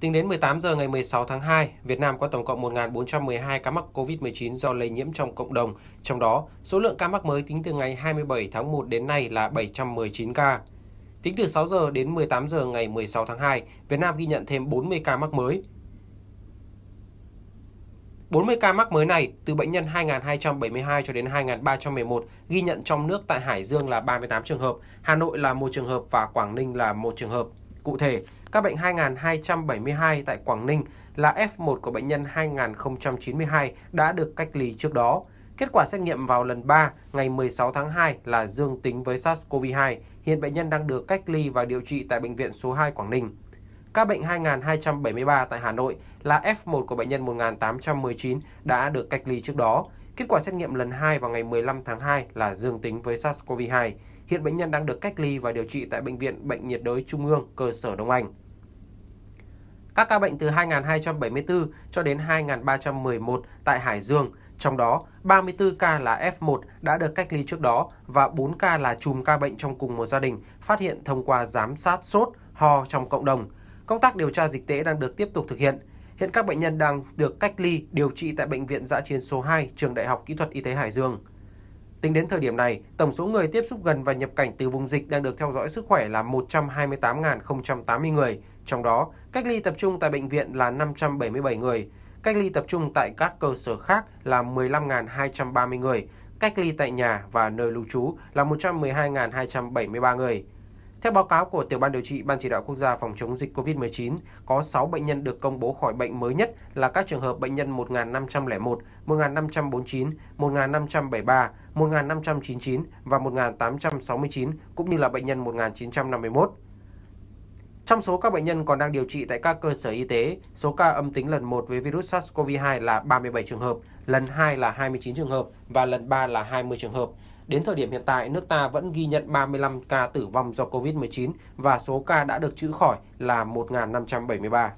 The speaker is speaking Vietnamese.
Tính đến 18 giờ ngày 16 tháng 2, Việt Nam có tổng cộng 1.412 ca mắc COVID-19 do lây nhiễm trong cộng đồng, trong đó số lượng ca mắc mới tính từ ngày 27 tháng 1 đến nay là 719 ca. Tính từ 6 giờ đến 18 giờ ngày 16 tháng 2, Việt Nam ghi nhận thêm 40 ca mắc mới. 40 ca mắc mới này từ bệnh nhân 2.272 cho đến 2.311 ghi nhận trong nước tại Hải Dương là 38 trường hợp, Hà Nội là một trường hợp và Quảng Ninh là một trường hợp. Cụ thể, các bệnh 2.272 tại Quảng Ninh là F1 của bệnh nhân 2.092 đã được cách ly trước đó. Kết quả xét nghiệm vào lần 3 ngày 16 tháng 2 là dương tính với SARS-CoV-2. Hiện bệnh nhân đang được cách ly và điều trị tại Bệnh viện số 2 Quảng Ninh. Ca bệnh 2.273 tại Hà Nội là F1 của bệnh nhân 1819 đã được cách ly trước đó. Kết quả xét nghiệm lần 2 vào ngày 15 tháng 2 là dương tính với SARS-CoV-2. Hiện bệnh nhân đang được cách ly và điều trị tại Bệnh viện Bệnh nhiệt đới Trung ương, cơ sở Đông Anh. Các ca bệnh từ 2.274 cho đến 2.311 tại Hải Dương, trong đó 34 ca là F1 đã được cách ly trước đó và 4 ca là chùm ca bệnh trong cùng một gia đình phát hiện thông qua giám sát sốt, ho trong cộng đồng. Công tác điều tra dịch tễ đang được tiếp tục thực hiện. Hiện các bệnh nhân đang được cách ly điều trị tại Bệnh viện Giã chiến số 2, Trường Đại học Kỹ thuật Y tế Hải Dương. Tính đến thời điểm này, tổng số người tiếp xúc gần và nhập cảnh từ vùng dịch đang được theo dõi sức khỏe là 128.080 người, trong đó cách ly tập trung tại bệnh viện là 577 người, cách ly tập trung tại các cơ sở khác là 15.230 người, cách ly tại nhà và nơi lưu trú là 112.273 người. Theo báo cáo của Tiểu ban điều trị Ban chỉ đạo quốc gia phòng chống dịch COVID-19, có 6 bệnh nhân được công bố khỏi bệnh mới nhất là các trường hợp bệnh nhân 1501, 1549, 1573, 1599 và 1869 cũng như là bệnh nhân 1951. Trong số các bệnh nhân còn đang điều trị tại các cơ sở y tế, số ca âm tính lần 1 với virus SARS-CoV-2 là 37 trường hợp, lần 2 là 29 trường hợp và lần 3 là 20 trường hợp. Đến thời điểm hiện tại, nước ta vẫn ghi nhận 35 ca tử vong do COVID-19 và số ca đã được chữa khỏi là 1.573.